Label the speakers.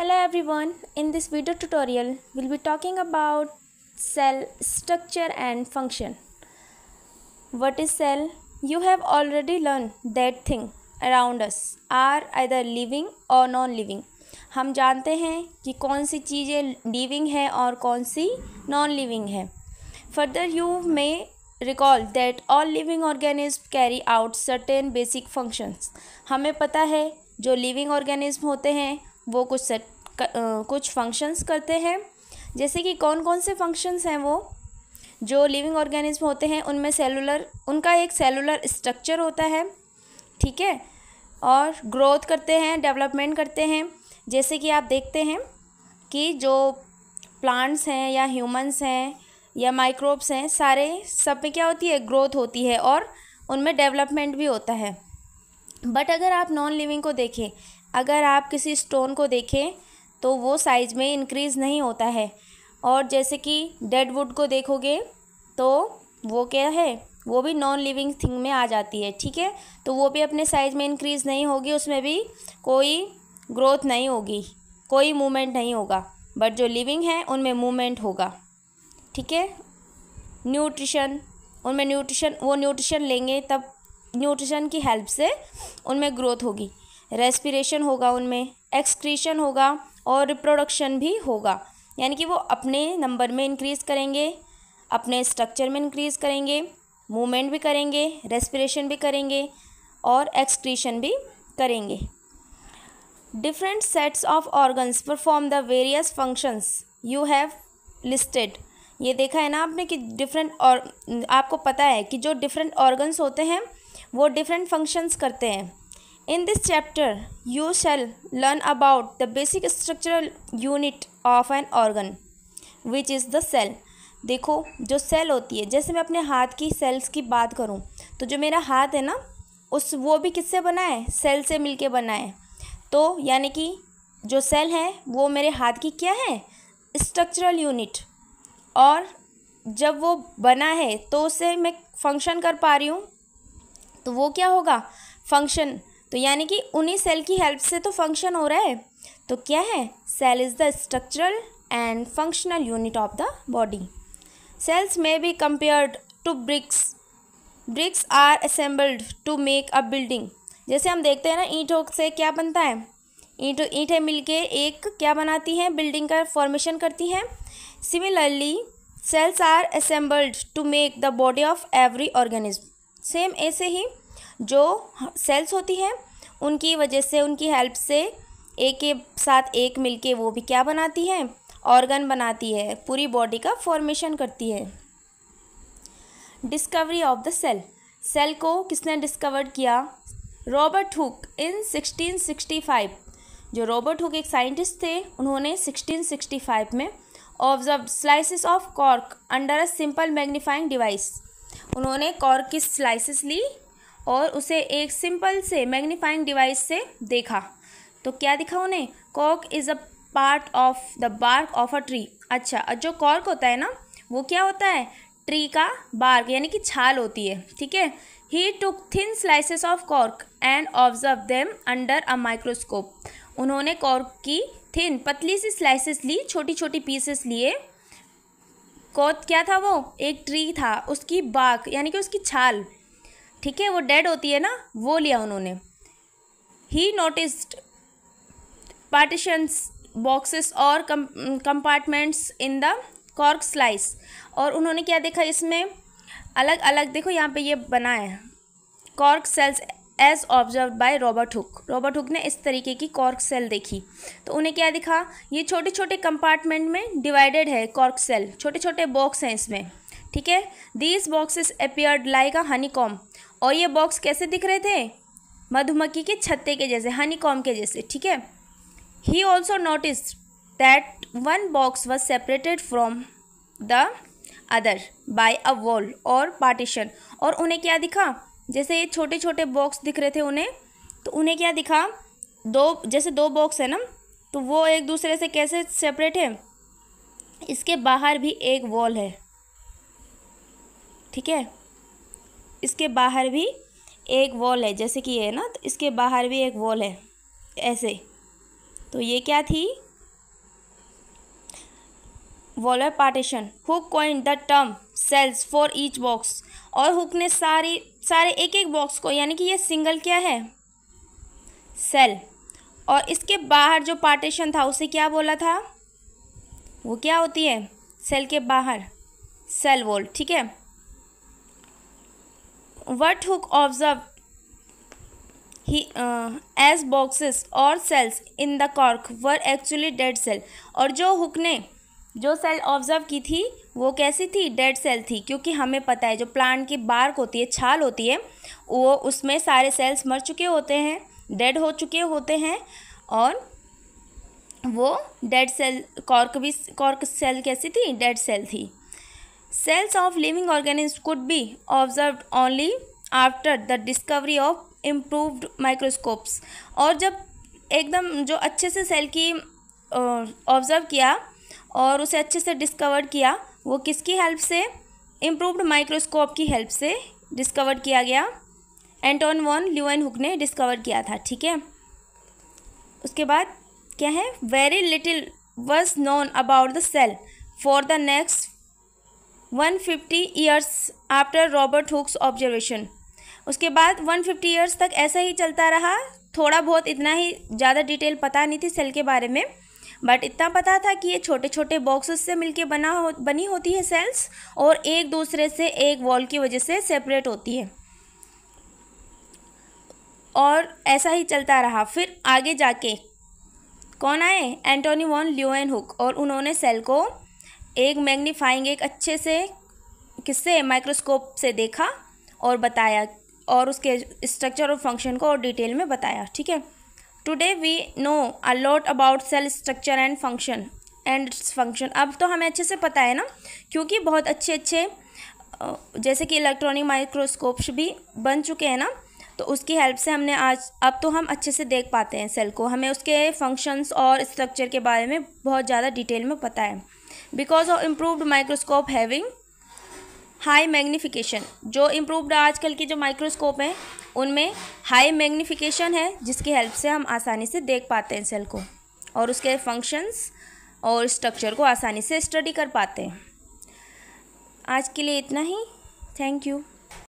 Speaker 1: Hello everyone, in this video tutorial we'll be talking about cell structure and function. What is cell? You have already learned that thing around us are either living or non-living. हम जानते हैं कि कौन सी चीज़ें living है और कौन सी नॉन लिविंग है further you may recall that all living organism carry out certain basic functions हमें पता है जो लिविंग ऑर्गेनिज्म होते हैं वो कुछ सेट कुछ फंक्शंस करते हैं जैसे कि कौन कौन से फंक्शंस हैं वो जो लिविंग ऑर्गेनिज्म होते हैं उनमें सेलुलर उनका एक सेलुलर स्ट्रक्चर होता है ठीक है और ग्रोथ करते हैं डेवलपमेंट करते हैं जैसे कि आप देखते हैं कि जो प्लांट्स हैं या ह्यूमंस हैं या माइक्रोब्स हैं सारे सब में क्या होती है ग्रोथ होती है और उनमें डेवलपमेंट भी होता है बट अगर आप नॉन लिविंग को देखें अगर आप किसी स्टोन को देखें तो वो साइज़ में इंक्रीज़ नहीं होता है और जैसे कि डेड वुड को देखोगे तो वो क्या है वो भी नॉन लिविंग थिंग में आ जाती है ठीक है तो वो भी अपने साइज़ में इंक्रीज़ नहीं होगी उसमें भी कोई ग्रोथ नहीं होगी कोई मूवमेंट नहीं होगा बट जो लिविंग है उनमें मूवमेंट होगा ठीक है न्यूट्रिशन उनमें न्यूट्रिशन वो न्यूट्रिशन लेंगे तब न्यूट्रिशन की हेल्प से उनमें ग्रोथ होगी रेस्पिरेशन होगा उनमें एक्सक्रीशन होगा और रिप्रोडक्शन भी होगा यानी कि वो अपने नंबर में इंक्रीज़ करेंगे अपने स्ट्रक्चर में इंक्रीज़ करेंगे मूवमेंट भी करेंगे रेस्पिरेशन भी करेंगे और एक्सक्रीशन भी करेंगे different sets of organs perform the various functions you have listed ये देखा है ना आपने कि डिफरेंट और आपको पता है कि जो डिफरेंट ऑर्गन्स होते हैं वो डिफरेंट फंक्शंस करते हैं In this chapter, you shall learn about the basic structural unit of an organ, which is the cell. देखो जो सेल होती है जैसे मैं अपने हाथ की सेल्स की बात करूं, तो जो मेरा हाथ है ना उस वो भी किससे बना है सेल से मिलके बना है तो यानी कि जो सेल है वो मेरे हाथ की क्या है स्ट्रक्चरल यूनिट और जब वो बना है तो उसे मैं फंक्शन कर पा रही हूँ तो वो क्या होगा फंक्शन तो यानी कि उन्हीं सेल की हेल्प से तो फंक्शन हो रहा है तो क्या है cell is the structural and functional unit of the body cells may be compared to bricks bricks are assembled to make a building जैसे हम देखते हैं ना ईंटों से क्या बनता है ईंट ईंटें मिलके एक क्या बनाती हैं बिल्डिंग का फॉर्मेशन करती हैं similarly cells are assembled to make the body of every organism same ऐसे ही जो सेल्स होती हैं उनकी वजह से उनकी हेल्प से एक के साथ एक मिलके वो भी क्या बनाती हैं ऑर्गन बनाती है पूरी बॉडी का फॉर्मेशन करती है discovery of the cell cell को किसने डिस्कवर किया रॉबर्ट हुक इन 1665 जो रॉबर्ट हुक एक साइंटिस्ट थे उन्होंने 1665 में observe slices of cork under a simple magnifying device उन्होंने कॉर्क की स्लाइसिस ली और उसे एक सिंपल से मैग्नीफाइंग डिवाइस से देखा तो क्या दिखा उन्हें कॉक is a part of the bark of a tree अच्छा जो कॉर्क होता है ना वो क्या होता है ट्री का बार्क यानी कि छाल होती है ठीक है he took thin slices of cork and observe them under a microscope उन्होंने कॉर्क की थिन पतली सी स्लाइसेस ली छोटी छोटी पीसेस लिए कॉर्क क्या था वो एक ट्री था उसकी बाग यानी कि उसकी छाल ठीक है वो डेड होती है ना वो लिया उन्होंने ही नोटिस्ड पार्टीशंस बॉक्सेस और compartments in the cork slice और उन्होंने क्या देखा इसमें अलग अलग देखो यहाँ पे ये बना है cork cells as observe by Robert Hooke Robert Hooke ने इस तरीके की कॉर्क सेल देखी तो उन्हें क्या दिखा ये छोटे छोटे कंपार्टमेंट में डिवाइडेड है कॉर्क सेल छोटे छोटे बॉक्स हैं इसमें ठीक है these boxes appeared like a honeycomb और ये बॉक्स कैसे दिख रहे थे मधुमक्खी के छत्ते के जैसे हनी कॉम के जैसे ठीक है he also noticed that one box was separated from the other by a wall और पार्टीशन और उन्हें क्या दिखा जैसे ये छोटे छोटे बॉक्स दिख रहे थे उन्हें तो उन्हें क्या दिखा दो जैसे दो बॉक्स है ना तो वो एक दूसरे से कैसे सेपरेट है इसके बाहर भी एक वॉल है ठीक है इसके बाहर भी एक वॉल है जैसे कि ये है ना तो इसके बाहर भी एक वॉल है ऐसे तो ये क्या थी wall or partition Hooke coined the term cells for each box और हुक ने सारी सारे एक एक बॉक्स को यानी कि ये सिंगल क्या है सेल और इसके बाहर जो पार्टीशन था उसे क्या बोला था वो क्या होती है सेल के बाहर सेल वॉल ठीक है what Hooke observe he, uh, as boxes or cells in the cork were actually dead cell और जो हुक ने जो सेल ऑब्जर्व की थी वो कैसी थी डेड सेल थी क्योंकि हमें पता है जो प्लांट की बार्क होती है छाल होती है वो उसमें सारे सेल्स मर चुके होते हैं डेड हो चुके होते हैं और वो डेड सेल कॉर्क भी कॉर्क सेल कैसी थी डेड सेल थी cells of living organism could be observed only after the discovery of improved microscopes और जब एकदम जो अच्छे से सेल की ऑब्ज़र्व किया और उसे अच्छे से डिस्कवर किया वो किसकी हेल्प से इम्प्रूव्ड माइक्रोस्कोप की हेल्प से डिस्कवर किया गया एंटोन वॉन ल्यून हुक ने डिस्कवर किया था ठीक है उसके बाद क्या है very little was known about the cell for the next one fifty years after Robert Hooke's observation उसके बाद वन फिफ्टी ईयर्स तक ऐसा ही चलता रहा थोड़ा बहुत इतना ही ज़्यादा डिटेल पता नहीं थी सेल के बारे में बट इतना पता था कि ये छोटे छोटे बॉक्सेस से मिलके बना हो बनी होती है सेल्स और एक दूसरे से एक वॉल की वजह से सेपरेट होती है और ऐसा ही चलता रहा फिर आगे जाके कौन आए एंटोनी वॉन लियोन हुक और उन्होंने सेल को एक मैग्नीफाइंग एक अच्छे से किससे माइक्रोस्कोप से देखा और बताया और उसके स्ट्रक्चर और फंक्शन को और डिटेल में बताया ठीक है today we know a lot about cell structure and function and its function अब तो हमें अच्छे से पता है ना क्योंकि बहुत अच्छे अच्छे जैसे कि इलेक्ट्रॉनिक माइक्रोस्कोप्स भी बन चुके हैं ना तो उसकी हेल्प से हमने आज अब तो हम अच्छे से देख पाते हैं सेल को हमें उसके फंक्शंस और स्ट्रक्चर के बारे में बहुत ज़्यादा डिटेल में पता है because of improved microscope having high magnification जो इम्प्रूवड आजकल के जो माइक्रोस्कोप हैं उनमें हाई मैग्नीफिकेशन है जिसकी हेल्प से हम आसानी से देख पाते हैं सेल को और उसके फंक्शंस और स्ट्रक्चर को आसानी से स्टडी कर पाते हैं आज के लिए इतना ही थैंक यू